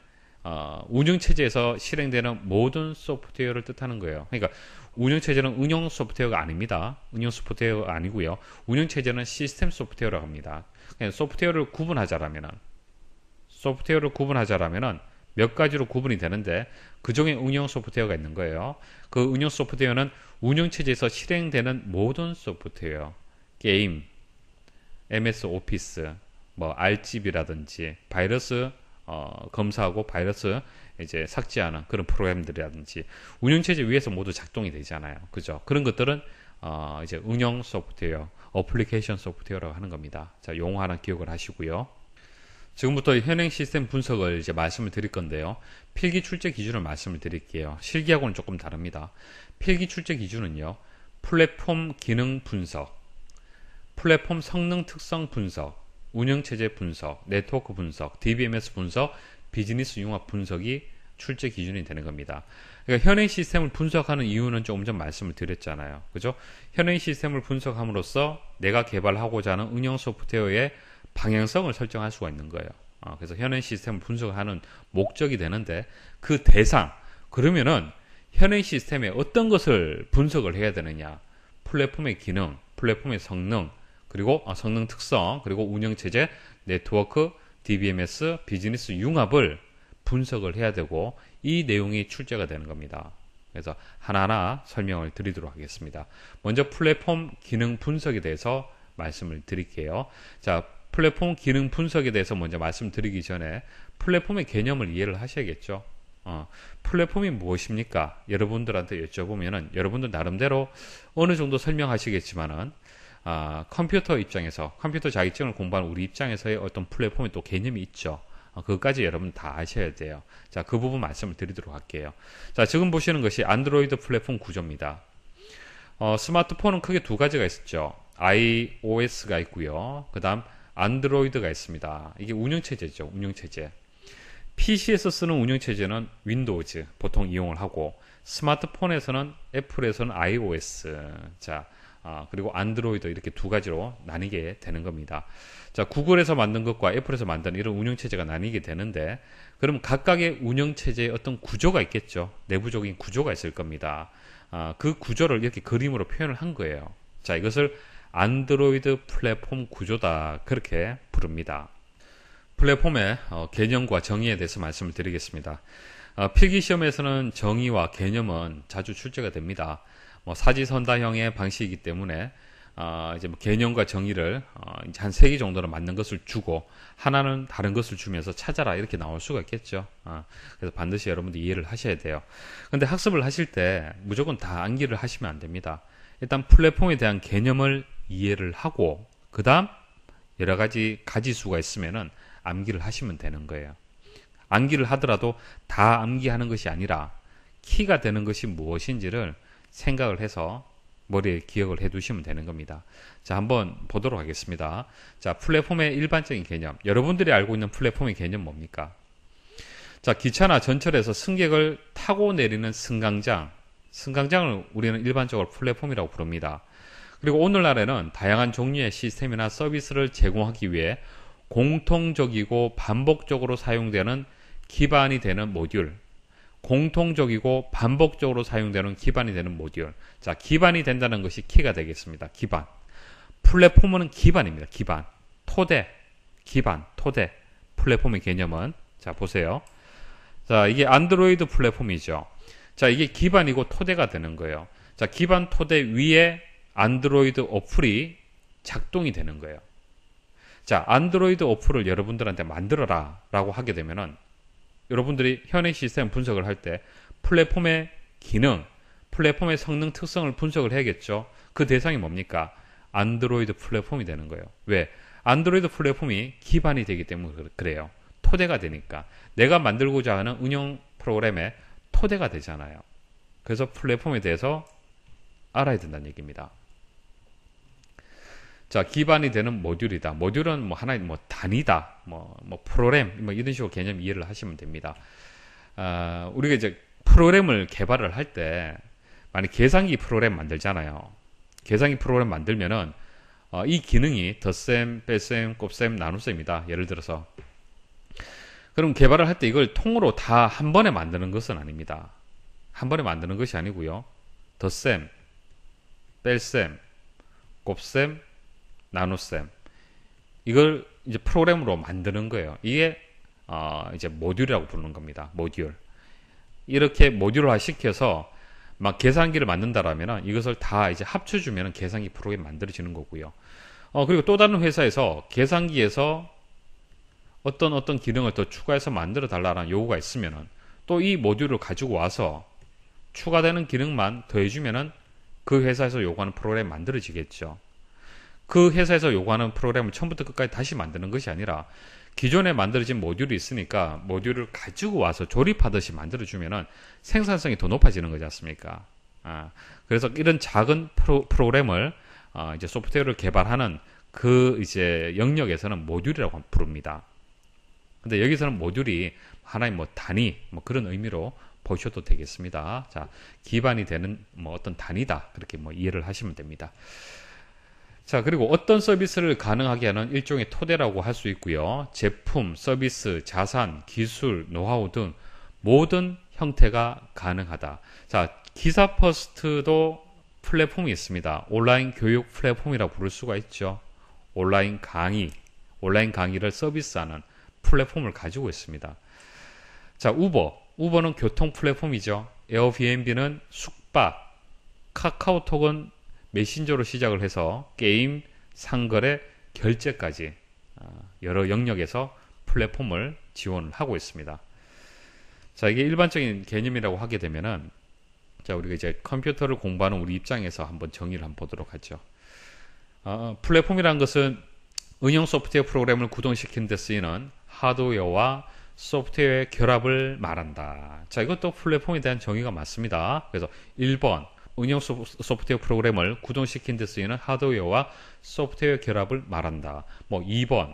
어, 운영체제에서 실행되는 모든 소프트웨어를 뜻하는 거예요. 그러니까 운영체제는 응용 소프트웨어가 아닙니다. 응용 소프트웨어가 아니고요. 운영체제는 시스템 소프트웨어라고 합니다. 소프트웨어를 구분하자라면은 소프트웨어를 구분하자라면몇 가지로 구분이 되는데 그 중에 응용 소프트웨어가 있는 거예요. 그 응용 소프트웨어는 운영체제에서 실행되는 모든 소프트웨어, 게임, MS 오피스, 뭐 RGB라든지 바이러스 어, 검사하고 바이러스 이제 삭제하는 그런 프로그램들이라든지 운영체제 위에서 모두 작동이 되잖아요. 그죠? 그런 것들은 어, 이제 응용 소프트웨어, 어플리케이션 소프트웨어라고 하는 겁니다. 자, 용어 하나 기억을 하시고요. 지금부터 현행 시스템 분석을 이제 말씀을 드릴 건데요. 필기 출제 기준을 말씀을 드릴게요. 실기하고는 조금 다릅니다. 필기 출제 기준은요. 플랫폼 기능 분석, 플랫폼 성능 특성 분석, 운영체제 분석, 네트워크 분석, DBMS 분석, 비즈니스 융합 분석이 출제 기준이 되는 겁니다. 그러니까 현행 시스템을 분석하는 이유는 조금 전 말씀을 드렸잖아요. 그죠? 현행 시스템을 분석함으로써 내가 개발하고자 하는 응용 소프트웨어의 방향성을 설정할 수가 있는 거예요. 어, 그래서 현행 시스템을 분석하는 목적이 되는데 그 대상, 그러면은 현행 시스템에 어떤 것을 분석을 해야 되느냐. 플랫폼의 기능, 플랫폼의 성능, 그리고 아, 성능 특성, 그리고 운영 체제, 네트워크, DBMS, 비즈니스 융합을 분석을 해야 되고 이 내용이 출제가 되는 겁니다. 그래서 하나하나 설명을 드리도록 하겠습니다. 먼저 플랫폼 기능 분석에 대해서 말씀을 드릴게요. 자, 플랫폼 기능 분석에 대해서 먼저 말씀드리기 전에 플랫폼의 개념을 이해를 하셔야겠죠. 어, 플랫폼이 무엇입니까? 여러분들한테 여쭤보면은 여러분들 나름대로 어느 정도 설명하시겠지만은 아, 컴퓨터 입장에서 컴퓨터 자격증을 공부하는 우리 입장에서의 어떤 플랫폼의 또 개념이 있죠. 아, 그것까지 여러분 다 아셔야 돼요. 자, 그 부분 말씀을 드리도록 할게요. 자, 지금 보시는 것이 안드로이드 플랫폼 구조입니다. 어, 스마트폰은 크게 두 가지가 있었죠. iOS가 있고요. 그다음 안드로이드가 있습니다. 이게 운영체제죠. 운영체제. PC에서 쓰는 운영체제는 윈도우즈 보통 이용을 하고 스마트폰에서는 애플에서는 iOS. 자, 아, 그리고 안드로이드 이렇게 두 가지로 나뉘게 되는 겁니다. 자, 구글에서 만든 것과 애플에서 만든 이런 운영체제가 나뉘게 되는데, 그럼 각각의 운영체제의 어떤 구조가 있겠죠. 내부적인 구조가 있을 겁니다. 아, 그 구조를 이렇게 그림으로 표현을 한 거예요. 자, 이것을 안드로이드 플랫폼 구조다. 그렇게 부릅니다. 플랫폼의 어, 개념과 정의에 대해서 말씀을 드리겠습니다. 어, 필기시험에서는 정의와 개념은 자주 출제가 됩니다. 뭐 사지선다형의 방식이기 때문에 어, 이제 뭐 개념과 정의를 어, 한세 개 정도는 맞는 것을 주고 하나는 다른 것을 주면서 찾아라 이렇게 나올 수가 있겠죠. 어, 그래서 반드시 여러분들 이해를 하셔야 돼요. 근데 학습을 하실 때 무조건 다 암기를 하시면 안 됩니다. 일단 플랫폼에 대한 개념을 이해를 하고 그다음 여러 가지 가지수가 있으면은 암기를 하시면 되는 거예요. 암기를 하더라도 다 암기하는 것이 아니라 키가 되는 것이 무엇인지를 생각을 해서 머리에 기억을 해 두시면 되는 겁니다. 자, 한번 보도록 하겠습니다. 자, 플랫폼의 일반적인 개념. 여러분들이 알고 있는 플랫폼의 개념 뭡니까? 자, 기차나 전철에서 승객을 타고 내리는 승강장. 승강장을 우리는 일반적으로 플랫폼이라고 부릅니다. 그리고 오늘날에는 다양한 종류의 시스템이나 서비스를 제공하기 위해 공통적이고 반복적으로 사용되는 기반이 되는 모듈, 공통적이고 반복적으로 사용되는 기반이 되는 모듈. 자, 기반이 된다는 것이 키가 되겠습니다. 기반. 플랫폼은 기반입니다. 기반. 토대. 기반. 토대. 플랫폼의 개념은. 자, 보세요. 자, 이게 안드로이드 플랫폼이죠. 자, 이게 기반이고 토대가 되는 거예요. 자, 기반 토대 위에 안드로이드 어플이 작동이 되는 거예요. 자, 안드로이드 어플을 여러분들한테 만들어라 라고 하게 되면은 여러분들이 현행 시스템 분석을 할 때 플랫폼의 기능, 플랫폼의 성능 특성을 분석을 해야겠죠. 그 대상이 뭡니까? 안드로이드 플랫폼이 되는 거예요. 왜? 안드로이드 플랫폼이 기반이 되기 때문에 그래요. 토대가 되니까. 내가 만들고자 하는 운영 프로그램의 토대가 되잖아요. 그래서 플랫폼에 대해서 알아야 된다는 얘기입니다. 자 기반이 되는 모듈이다. 모듈은 뭐 하나의 뭐 단위다, 뭐, 뭐 프로그램 뭐 이런 식으로 개념 이해를 하시면 됩니다. 어, 우리가 이제 프로그램을 개발을 할때 만약 계산기 프로그램 만들잖아요. 계산기 프로그램 만들면은 어, 이 기능이 덧셈, 뺄셈, 곱셈, 나눗셈이다. 예를 들어서 그럼 개발을 할 때 이걸 통으로 다 한 번에 만드는 것은 아닙니다. 한 번에 만드는 것이 아니고요. 덧셈, 뺄셈, 곱셈, 나노쌤 이걸 이제 프로그램으로 만드는 거예요. 이게 어, 이제 모듈이라고 부르는 겁니다. 모듈 이렇게 모듈화 시켜서 막 계산기를 만든다라면 이것을 다 이제 합쳐주면 계산기 프로그램 만들어지는 거고요. 어, 그리고 또 다른 회사에서 계산기에서 어떤 어떤 기능을 더 추가해서 만들어 달라는 요구가 있으면은 또 이 모듈을 가지고 와서 추가되는 기능만 더해주면은 그 회사에서 요구하는 프로그램 만들어지겠죠. 그 회사에서 요구하는 프로그램을 처음부터 끝까지 다시 만드는 것이 아니라 기존에 만들어진 모듈이 있으니까 모듈을 가지고 와서 조립하듯이 만들어주면은 생산성이 더 높아지는 거지 않습니까? 아, 그래서 이런 작은 프로, 그램을 어, 이제 소프트웨어를 개발하는 그 이제 영역에서는 모듈이라고 부릅니다. 근데 여기서는 모듈이 하나의 뭐 단위 뭐 그런 의미로 보셔도 되겠습니다. 자, 기반이 되는 뭐 어떤 단위다. 그렇게 뭐 이해를 하시면 됩니다. 자, 그리고 어떤 서비스를 가능하게 하는 일종의 토대라고 할 수 있고요. 제품, 서비스, 자산, 기술, 노하우 등 모든 형태가 가능하다. 자, 기사 퍼스트도 플랫폼이 있습니다. 온라인 교육 플랫폼이라 고 부를 수가 있죠. 온라인 강의, 온라인 강의를 서비스하는 플랫폼을 가지고 있습니다. 자, 우버. 우버는 교통 플랫폼이죠. 에어비앤비는 숙박, 카카오톡은 메신저로 시작을 해서 게임, 상거래, 결제까지 아, 여러 영역에서 플랫폼을 지원을 하고 있습니다. 자, 이게 일반적인 개념이라고 하게 되면은 자, 우리가 이제 컴퓨터를 공부하는 우리 입장에서 한번 정의를 한번 보도록 하죠. 어, 플랫폼이라는 것은 응용 소프트웨어 프로그램을 구동시키는 데 쓰이는 하드웨어와 소프트웨어의 결합을 말한다. 자, 이것도 플랫폼에 대한 정의가 맞습니다. 그래서 1번, 운영 소프트웨어 프로그램을 구동시킨 데 쓰이는 하드웨어와 소프트웨어 결합을 말한다. 뭐 2번,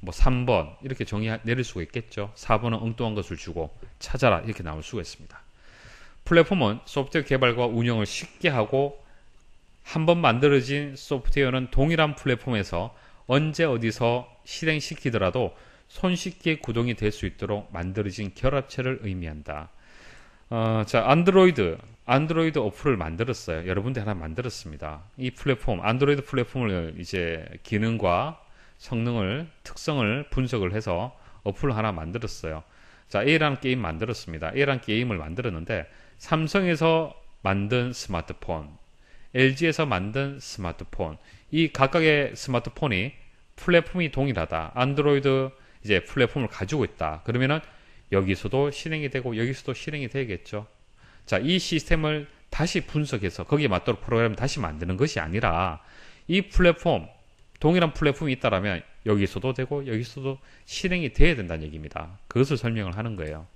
뭐 3번 이렇게 정의 내릴 수가 있겠죠. 4번은 엉뚱한 것을 주고 찾아라 이렇게 나올 수가 있습니다. 플랫폼은 소프트웨어 개발과 운영을 쉽게 하고 한번 만들어진 소프트웨어는 동일한 플랫폼에서 언제 어디서 실행시키더라도 손쉽게 구동이 될 수 있도록 만들어진 결합체를 의미한다. 어, 자, 안드로이드. 안드로이드 어플을 만들었어요. 여러분들 하나 만들었습니다. 이 플랫폼, 안드로이드 플랫폼을 이제 기능과 성능을, 특성을 분석을 해서 어플 하나 만들었어요. 자, A라는 게임 만들었습니다. A라는 게임을 만들었는데, 삼성에서 만든 스마트폰, LG에서 만든 스마트폰, 이 각각의 스마트폰이 플랫폼이 동일하다. 안드로이드 이제 플랫폼을 가지고 있다. 그러면은 여기서도 실행이 되고 여기서도 실행이 되겠죠. 자, 이 시스템을 다시 분석해서 거기에 맞도록 프로그램 을 다시 만드는 것이 아니라 이 플랫폼 동일한 플랫폼이 있다라면 여기서도 되고 여기서도 실행이 돼야 된다는 얘기입니다. 그것을 설명을 하는 거예요.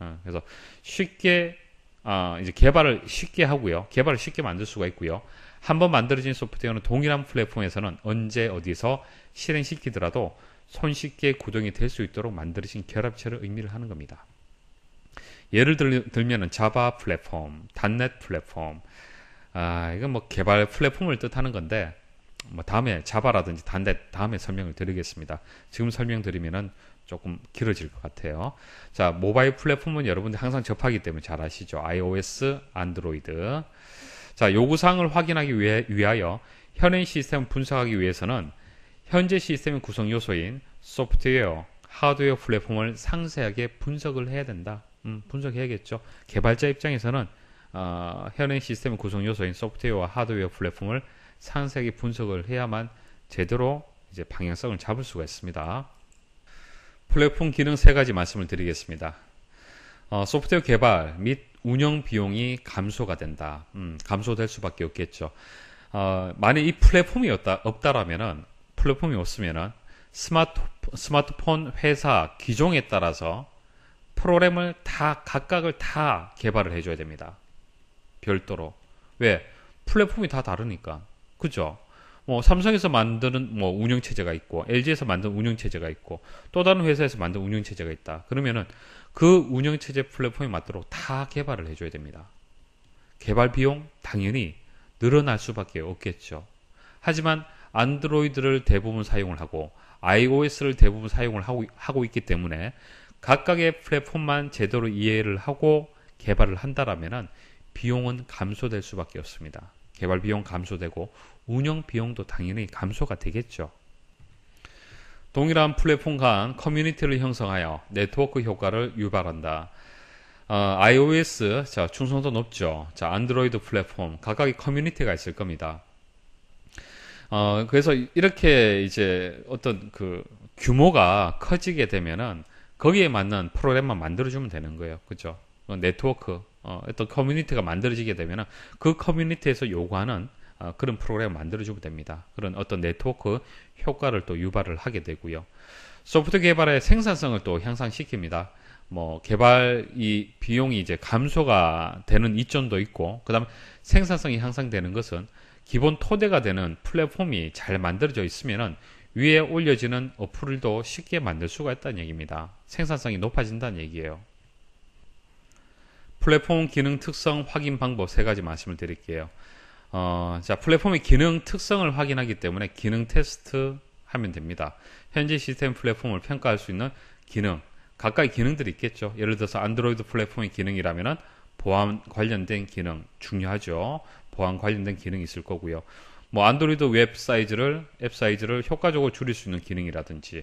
어, 그래서 쉽게 어, 이제 개발을 쉽게 하고요. 개발을 쉽게 만들 수가 있고요. 한번 만들어진 소프트웨어는 동일한 플랫폼에서는 언제 어디서 실행시키더라도 손쉽게 구동이 될 수 있도록 만들어진 결합체를 의미를 하는 겁니다. 예를 들면 은 자바 플랫폼, 단넷 플랫폼, 아, 이건 뭐 개발 플랫폼을 뜻하는 건데, 뭐 다음에 자바라든지 단넷 다음에 설명을 드리겠습니다. 지금 설명드리면은 조금 길어질 것 같아요. 자, 모바일 플랫폼은 여러분들 항상 접하기 때문에 잘 아시죠? iOS, 안드로이드. 자, 요구사항을 확인하기 위해, 위하여 현행 시스템 분석하기 위해서는 현재 시스템의 구성 요소인 소프트웨어, 하드웨어 플랫폼을 상세하게 분석을 해야 된다. 음, 분석해야겠죠. 개발자 입장에서는 어, 현행 시스템 의 구성 요소인 소프트웨어와 하드웨어 플랫폼을 상세하게 분석을 해야만 제대로 이제 방향성을 잡을 수가 있습니다. 플랫폼 기능 세 가지 말씀을 드리겠습니다. 어, 소프트웨어 개발 및 운영 비용이 감소가 된다. 음, 감소될 수밖에 없겠죠. 어, 만약 이 플랫폼이 없다, 없다라면은 플랫폼이 없으면 스마트, 스마트폰 회사 기종에 따라서 프로그램을 다 각각을 다 개발을 해줘야 됩니다. 별도로 왜 플랫폼이 다 다르니까 그죠? 뭐 삼성에서 만드는 뭐 운영 체제가 있고 LG에서 만든 운영 체제가 있고 또 다른 회사에서 만든 운영 체제가 있다. 그러면은 그 운영 체제 플랫폼에 맞도록 다 개발을 해줘야 됩니다. 개발 비용 당연히 늘어날 수밖에 없겠죠. 하지만 안드로이드를 대부분 사용을 하고 iOS를 대부분 사용을 하고, 하고 있기 때문에 각각의 플랫폼만 제대로 이해를 하고 개발을 한다라면 비용은 감소될 수밖에 없습니다. 개발 비용 감소되고 운영 비용도 당연히 감소가 되겠죠. 동일한 플랫폼 간 커뮤니티를 형성하여 네트워크 효과를 유발한다. 어, iOS 자 충성도 높죠. 자 안드로이드 플랫폼 각각의 커뮤니티가 있을 겁니다. 어, 그래서 이렇게 이제 어떤 그 규모가 커지게 되면은 거기에 맞는 프로그램만 만들어주면 되는 거예요. 그죠? 뭐 네트워크, 어, 어떤 커뮤니티가 만들어지게 되면은 그 커뮤니티에서 요구하는 어, 그런 프로그램을 만들어주면 됩니다. 그런 어떤 네트워크 효과를 또 유발을 하게 되고요. 소프트 개발의 생산성을 또 향상시킵니다. 뭐 개발 이 비용이 이제 감소가 되는 이점도 있고 그다음에 생산성이 향상되는 것은 기본 토대가 되는 플랫폼이 잘 만들어져 있으면 위에 올려지는 어플도 쉽게 만들 수가 있다는 얘기입니다. 생산성이 높아진다는 얘기예요. 플랫폼 기능 특성 확인 방법 세 가지 말씀을 드릴게요. 어, 자, 플랫폼의 기능 특성을 확인하기 때문에 기능 테스트 하면 됩니다. 현재 시스템 플랫폼을 평가할 수 있는 기능, 각각의 기능들이 있겠죠. 예를 들어서 안드로이드 플랫폼의 기능이라면 보안 관련된 기능 중요하죠. 보안 관련된 기능이 있을 거고요. 뭐 안드로이드 웹 사이즈를 앱 사이즈를 효과적으로 줄일 수 있는 기능이라든지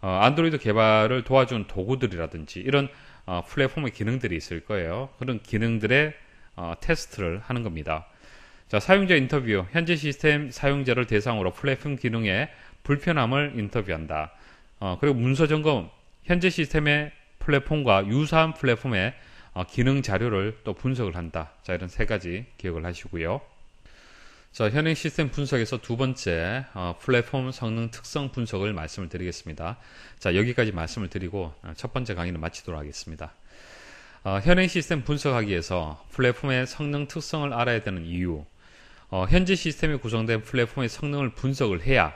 어, 안드로이드 개발을 도와준 도구들이라든지 이런 어, 플랫폼의 기능들이 있을 거예요. 그런 기능들의 어, 테스트를 하는 겁니다. 자, 사용자 인터뷰. 현재 시스템 사용자를 대상으로 플랫폼 기능의 불편함을 인터뷰한다. 어, 그리고 문서 점검. 현재 시스템의 플랫폼과 유사한 플랫폼의 어, 기능 자료를 또 분석을 한다. 자, 이런 세 가지 기억을 하시고요. 자, 현행 시스템 분석에서 두 번째 어, 플랫폼 성능 특성 분석을 말씀을 드리겠습니다. 자, 여기까지 말씀을 드리고 어, 첫 번째 강의는 마치도록 하겠습니다. 어, 현행 시스템 분석하기 위해서 플랫폼의 성능 특성을 알아야 되는 이유, 어, 현재 시스템이 구성된 플랫폼의 성능을 분석을 해야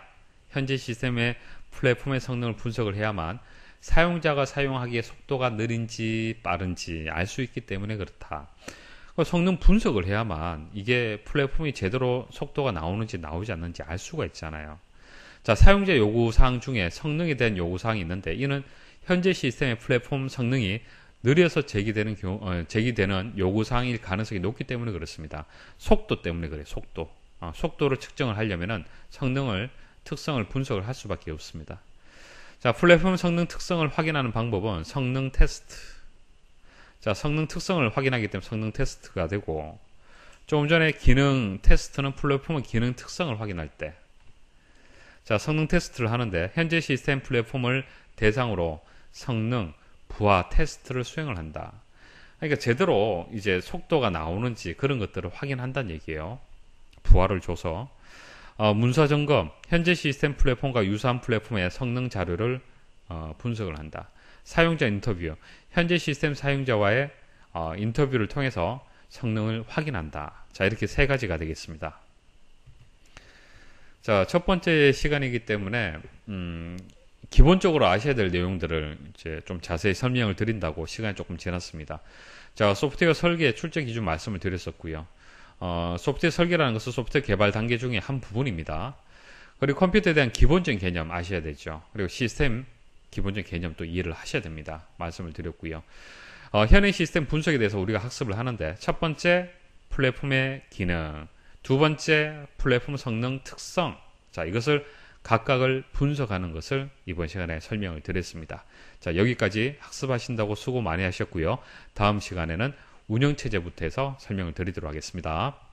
현재 시스템의 플랫폼의 성능을 분석을 해야만 사용자가 사용하기에 속도가 느린지 빠른지 알 수 있기 때문에 그렇다. 그 성능 분석을 해야만 이게 플랫폼이 제대로 속도가 나오는지 나오지 않는지 알 수가 있잖아요. 자, 사용자 요구사항 중에 성능에 대한 요구사항이 있는데 이는 현재 시스템의 플랫폼 성능이 느려서 제기되는 경우, 어, 제기되는 요구사항일 가능성이 높기 때문에 그렇습니다. 속도 때문에 그래 요 속도. 어, 속도를 측정을 하려면은 성능을 특성을 분석을 할 수밖에 없습니다. 자, 플랫폼 성능 특성을 확인하는 방법은 성능 테스트. 자, 성능 특성을 확인하기 때문에 성능 테스트가 되고, 조금 전에 기능 테스트는 플랫폼의 기능 특성을 확인할 때. 자, 성능 테스트를 하는데, 현재 시스템 플랫폼을 대상으로 성능, 부하 테스트를 수행을 한다. 그러니까 제대로 이제 속도가 나오는지 그런 것들을 확인한다는 얘기예요. 부하를 줘서. 어, 문서점검, 현재 시스템 플랫폼과 유사한 플랫폼의 성능 자료를 어, 분석을 한다. 사용자 인터뷰, 현재 시스템 사용자와의 어, 인터뷰를 통해서 성능을 확인한다. 자, 이렇게 세 가지가 되겠습니다. 자, 첫 번째 시간이기 때문에, 음, 기본적으로 아셔야 될 내용들을 이제 좀 자세히 설명을 드린다고 시간이 조금 지났습니다. 자, 소프트웨어 설계 출제 기준 말씀을 드렸었고요. 어, 소프트웨어 설계라는 것은 소프트웨어 개발 단계 중의 한 부분입니다. 그리고 컴퓨터에 대한 기본적인 개념 아셔야 되죠. 그리고 시스템 기본적인 개념도 이해를 하셔야 됩니다. 말씀을 드렸고요. 어, 현행 시스템 분석에 대해서 우리가 학습을 하는데 첫 번째 플랫폼의 기능, 두 번째 플랫폼 성능 특성. 자, 이것을 각각을 분석하는 것을 이번 시간에 설명을 드렸습니다. 자, 여기까지 학습하신다고 수고 많이 하셨고요. 다음 시간에는 운영체제부터 해서 설명을 드리도록 하겠습니다.